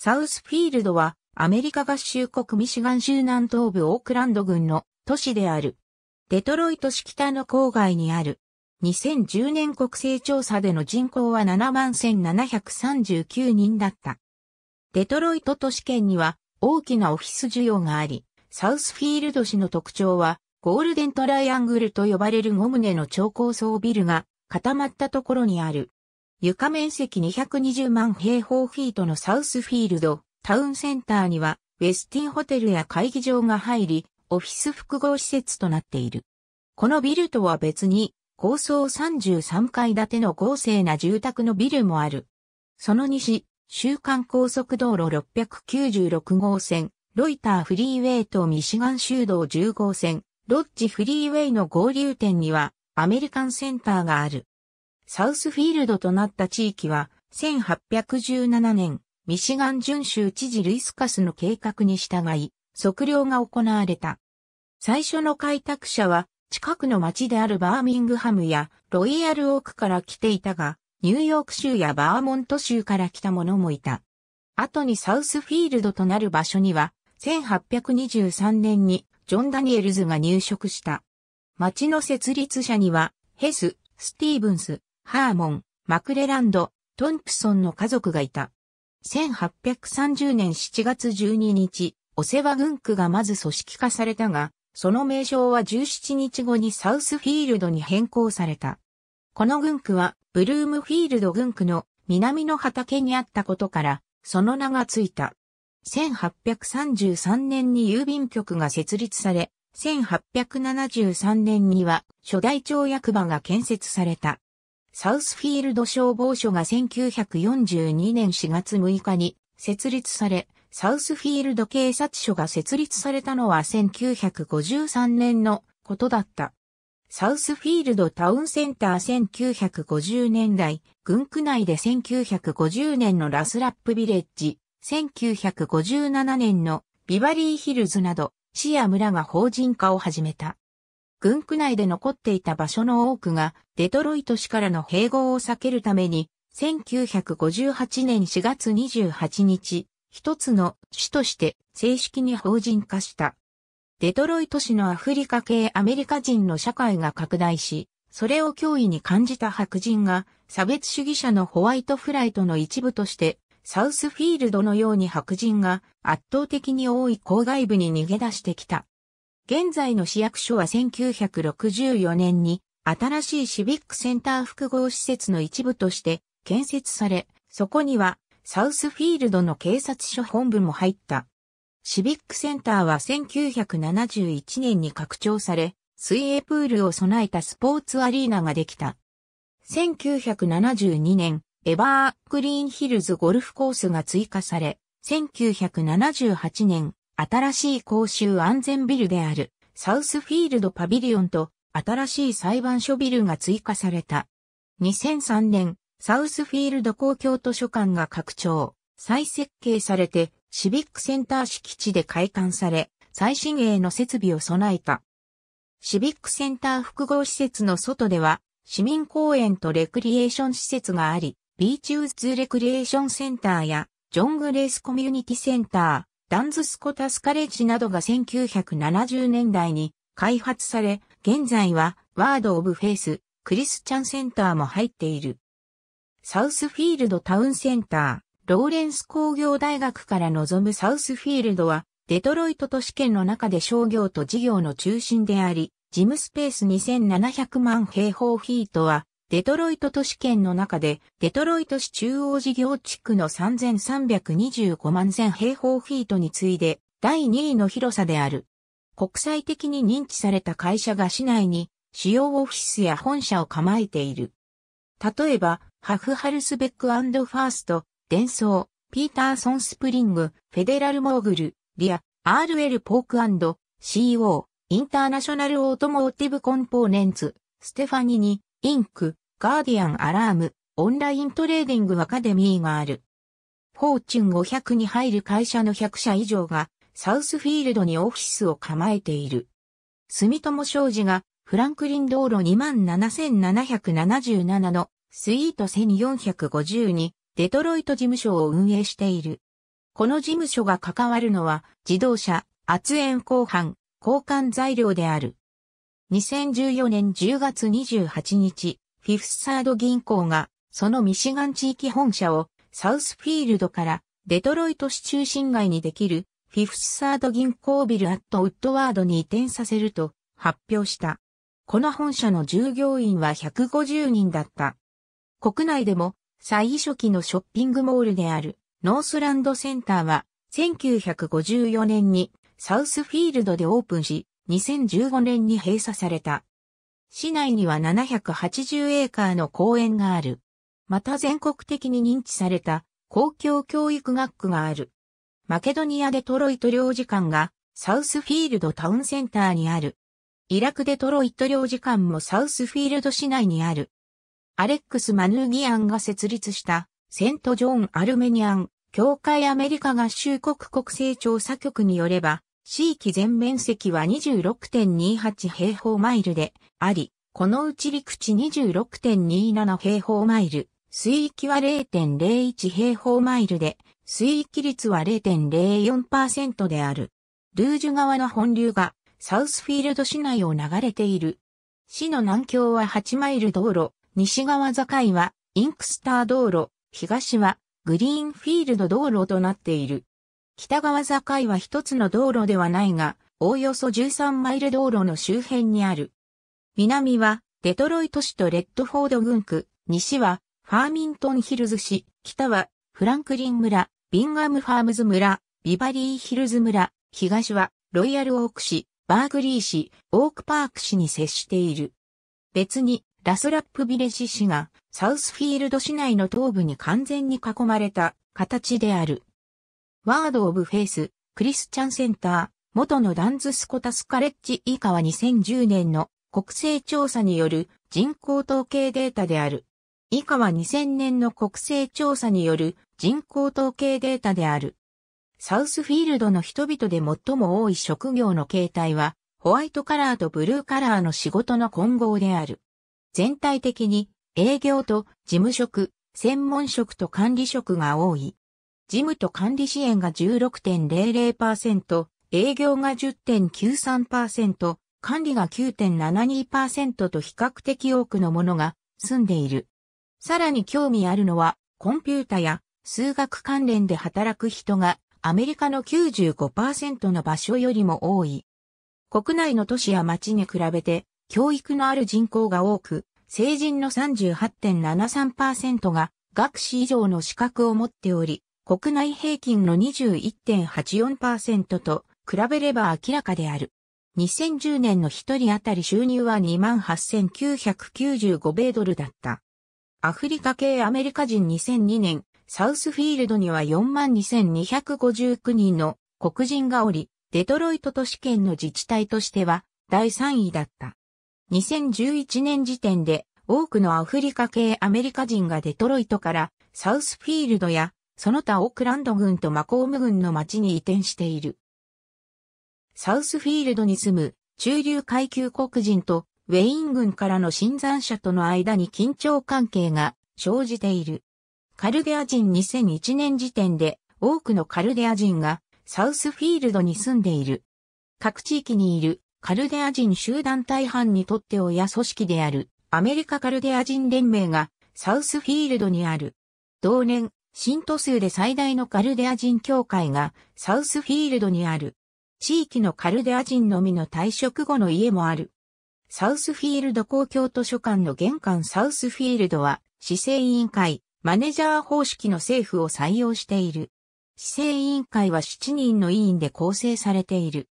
サウスフィールドはアメリカ合衆国ミシガン州南東部オークランド郡の都市である。デトロイト市北の郊外にある。2010年国勢調査での人口は71,739人だった。デトロイト都市圏には大きなオフィス需要があり、サウスフィールド市の特徴はゴールデントライアングルと呼ばれる5棟の超高層ビルが固まったところにある。床面積220万平方フィートのサウスフィールド、タウンセンターには、ウェスティンホテルや会議場が入り、オフィス複合施設となっている。このビルとは別に、高層33階建ての豪勢な住宅のビルもある。その西、週間高速道路696号線、ロイターフリーウェイとミシガン州道10号線、ロッジフリーウェイの合流点には、アメリカンセンターがある。サウスフィールドとなった地域は、1817年、ミシガン巡州知事ルイスカスの計画に従い、測量が行われた。最初の開拓者は、近くの町であるバーミングハムやロイヤルオークから来ていたが、ニューヨーク州やバーモント州から来た者もいた。後にサウスフィールドとなる場所には、1823年にジョン・ダニエルズが入植した。町の設立者には、ヘス、スティーブンス、ハーモン、マクレランド、トンプソンの家族がいた。1830年7月12日、お世話軍区がまず組織化されたが、その名称は17日後にサウスフィールドに変更された。この軍区は、ブルームフィールド軍区の南の畑にあったことから、その名がついた。1833年に郵便局が設立され、1873年には初代町役場が建設された。サウスフィールド消防署が1942年4月6日に設立され、サウスフィールド警察署が設立されたのは1953年のことだった。サウスフィールドタウンセンター1950年代、軍区内で1950年のラスラップビレッジ、1957年のビバリーヒルズなど、市や村が法人化を始めた。軍区内で残っていた場所の多くが、デトロイト市からの併合を避けるために、1958年4月28日、一つの市として正式に法人化した。デトロイト市のアフリカ系アメリカ人の社会が拡大し、それを脅威に感じた白人が、差別主義者のホワイトフライトの一部として、サウスフィールドのように白人が圧倒的に多い郊外部に逃げ出してきた。現在の市役所は1964年に新しいシビックセンター複合施設の一部として建設され、そこにはサウスフィールドの警察署本部も入った。シビックセンターは1971年に拡張され、水泳プールを備えたスポーツアリーナができた。1972年、エバーグリーンヒルズゴルフコースが追加され、1978年、新しい公衆安全ビルであるサウスフィールドパビリオンと新しい裁判所ビルが追加された。2003年、サウスフィールド公共図書館が拡張、再設計されてシビックセンター敷地で開館され、最新鋭の設備を備えた。シビックセンター複合施設の外では、市民公園とレクリエーション施設があり、ビーチウッズレクリエーションセンターや、ジョングレースコミュニティセンター、ダンズスコタスカレッジなどが1970年代に開発され、現在はワードオブフェイス、クリスチャンセンターも入っている。サウスフィールドタウンセンター、ローレンス工業大学から望むサウスフィールドは、デトロイト都市圏の中で商業と事業の中心であり、事務スペース2700万平方フィートは、デトロイト都市圏の中で、デトロイト市中央事業地区の3325万千平方フィートに次いで、第2位の広さである。国際的に認知された会社が市内に、主要オフィスや本社を構えている。例えば、ハフハルスベックファースト、デンソー、ピーターソンスプリング、フェデラルモーグル、リア、RL ポーク &CO、インターナショナルオートモーティブコンポーネンツ、ステファニに、インク、ガーディアンアラーム、オンライントレーディングアカデミーがある。フォーチュン500に入る会社の100社以上が、サウスフィールドにオフィスを構えている。住友商事が、フランクリン道路27777のスイート1450にデトロイト事務所を運営している。この事務所が関わるのは自動車、圧縁鋼板、交換材料である。2014年10月28日、フィフスサード銀行が、そのミシガン地域本社を、サウスフィールドから、デトロイト市中心街にできる、フィフスサード銀行ビルアットウッドワードに移転させると発表した。この本社の従業員は150人だった。国内でも最初期のショッピングモールであるノースランドセンターは1954年にサウスフィールドでオープンし、2015年に閉鎖された。市内には780エーカーの公園がある。また全国的に認知された公共教育学区がある。マケドニア・デトロイト領事館がサウスフィールドタウンセンターにある。イラク・デトロイト領事館もサウスフィールド市内にある。アレックス・マヌーギアンが設立したセント・ジョン・アルメニアン協会アメリカ合衆国国勢調査局によれば、地域全面積は26.28平方マイルであり、このうち陸地26.27平方マイル、水域は0.01平方マイルで、水域率は0.04%である。ルージュ川の本流がサウスフィールド市内を流れている。市の南京は8マイル道路、西側境はインクスター道路、東はグリーンフィールド道路となっている。北川境は一つの道路ではないが、おおよそ13マイル道路の周辺にある。南は、デトロイト市とレッドフォード郡区、西は、ファーミントンヒルズ市、北は、フランクリン村、ビンガムファームズ村、ビバリーヒルズ村、東は、ロイヤルオーク市、バーグリー市、オークパーク市に接している。別に、ラスラップビレジ市が、サウスフィールド市内の東部に完全に囲まれた形である。ワード・オブ・フェイス、クリスチャンセンター、元のダンズ・スコタス・カレッジ以下は2010年の国勢調査による人口統計データである。以下は2000年の国勢調査による人口統計データである。サウスフィールドの人々で最も多い職業の形態は、ホワイトカラーとブルーカラーの仕事の混合である。全体的に営業と事務職、専門職と管理職が多い。事務と管理支援が16.00%、営業が10.93%、管理が9.72%と比較的多くのものが住んでいる。さらに興味あるのは、コンピュータや数学関連で働く人がアメリカの95%の場所よりも多い。国内の都市や町に比べて教育のある人口が多く、成人の38.73%が学士以上の資格を持っており、国内平均の21.84%と比べれば明らかである。2010年の1人当たり収入は28,995米ドルだった。アフリカ系アメリカ人2002年、サウスフィールドには42,259人の黒人がおり、デトロイト都市圏の自治体としては第3位だった。2011年時点で多くのアフリカ系アメリカ人がデトロイトからサウスフィールドやその他オークランド郡とマコーム郡の町に移転している。サウスフィールドに住む中流階級黒人とウェイン軍からの新参者との間に緊張関係が生じている。カルデア人2001年時点で多くのカルデア人がサウスフィールドに住んでいる。各地域にいるカルデア人集団大半にとって親組織であるアメリカカルデア人連盟がサウスフィールドにある。同年、新都数で最大のカルデア人協会がサウスフィールドにある。地域のカルデア人のみの退職後の家もある。サウスフィールド公共図書館の玄関サウスフィールドは、市政委員会、マネジャー方式の政府を採用している。市政委員会は7人の委員で構成されている。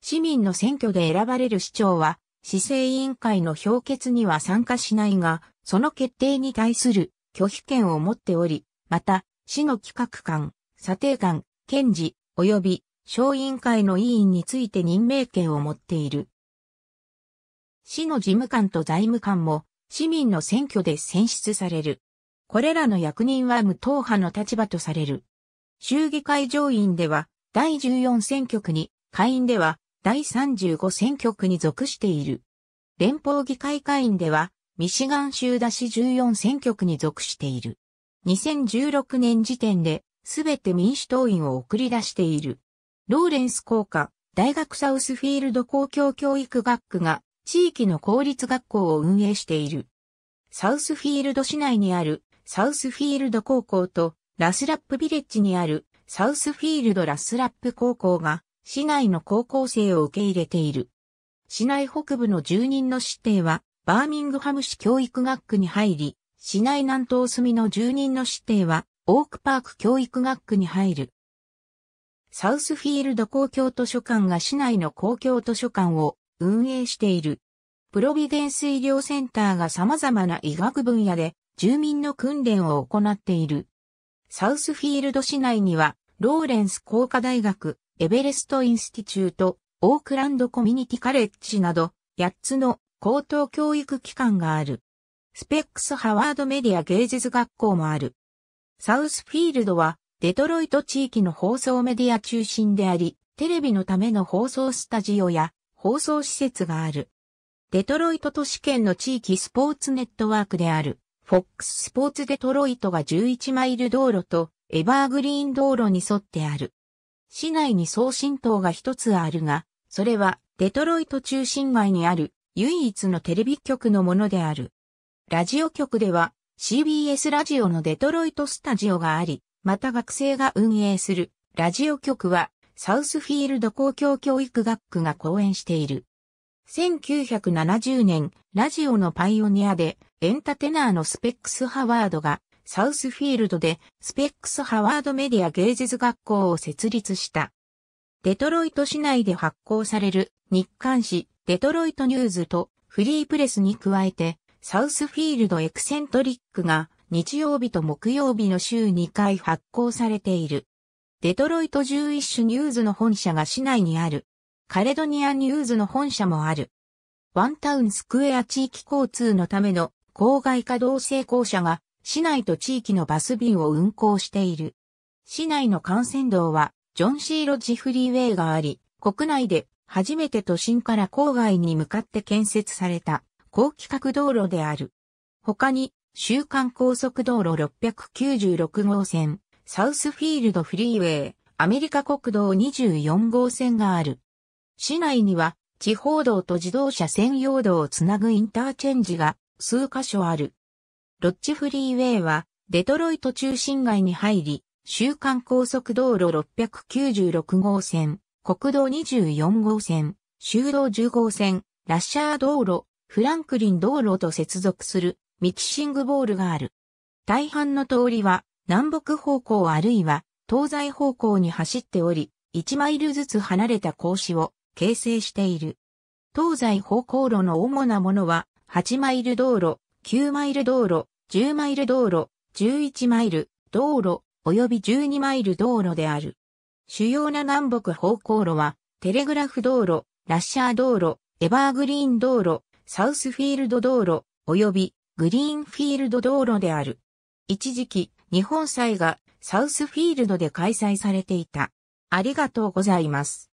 市民の選挙で選ばれる市長は、市政委員会の評決には参加しないが、その決定に対する拒否権を持っており、また、市の企画官、査定官、検事、及び、小委員会の委員について任命権を持っている。市の事務官と財務官も、市民の選挙で選出される。これらの役人は無党派の立場とされる。衆議会上院では、第14選挙区に、下院では、第35選挙区に属している。連邦議会下院では、ミシガン州出し14選挙区に属している。2016年時点で、すべて民主党員を送り出している。ローレンス校歌、大学サウスフィールド公共教育学区が、地域の公立学校を運営している。サウスフィールド市内にある、サウスフィールド高校と、ラスラップビレッジにある、サウスフィールドラスラップ高校が、市内の高校生を受け入れている。市内北部の住人の指定は、バーミングハム市教育学区に入り、市内南東隅の住人の指定は、オークパーク教育学区に入る。サウスフィールド公共図書館が市内の公共図書館を運営している。プロビデンス医療センターが様々な医学分野で住民の訓練を行っている。サウスフィールド市内には、ローレンス工科大学、エベレストインスティチュート、オークランドコミュニティカレッジなど、8つの高等教育機関がある。スペックスハワードメディア芸術学校もある。サウスフィールドは、デトロイト地域の放送メディア中心であり、テレビのための放送スタジオや放送施設がある。デトロイト都市圏の地域スポーツネットワークである、フォックススポーツデトロイトが11マイル道路とエバーグリーン道路に沿ってある。市内に送信塔が一つあるが、それはデトロイト中心街にある唯一のテレビ局のものである。ラジオ局では CBS ラジオのデトロイトスタジオがあり、また学生が運営するラジオ局はサウスフィールド公共教育学区が講演している。1970年、ラジオのパイオニアでエンタテナーのスペックス・ハワードがサウスフィールドでスペックス・ハワードメディア芸術学校を設立した。デトロイト市内で発行される日刊誌デトロイトニューズとフリープレスに加えてサウスフィールドエクセントリックが日曜日と木曜日の週2回発行されている。デトロイト11種ニューズの本社が市内にある。カレドニアニューズの本社もある。ワンタウンスクエア地域交通のための郊外稼働成功者が市内と地域のバス便を運行している。市内の幹線道はジョンシーロジフリーウェイがあり、国内で初めて都心から郊外に向かって建設された。高規格道路である。他に、週刊高速道路696号線、サウスフィールドフリーウェイ、アメリカ国道24号線がある。市内には、地方道と自動車専用道をつなぐインターチェンジが数箇所ある。ロッチフリーウェイは、デトロイト中心街に入り、週刊高速道路696号線、国道24号線、修道10号線、ラッシャー道路、フランクリン道路と接続するミキシングボールがある。大半の通りは南北方向あるいは東西方向に走っており、1マイルずつ離れた格子を形成している。東西方向路の主なものは8マイル道路、9マイル道路、10マイル道路、11マイル道路、及び12マイル道路である。主要な南北方向路は、テレグラフ道路、ラッシャー道路、エバーグリーン道路、サウスフィールド道路及びグリーンフィールド道路である。一時期、日本祭がサウスフィールドで開催されていた。ありがとうございます。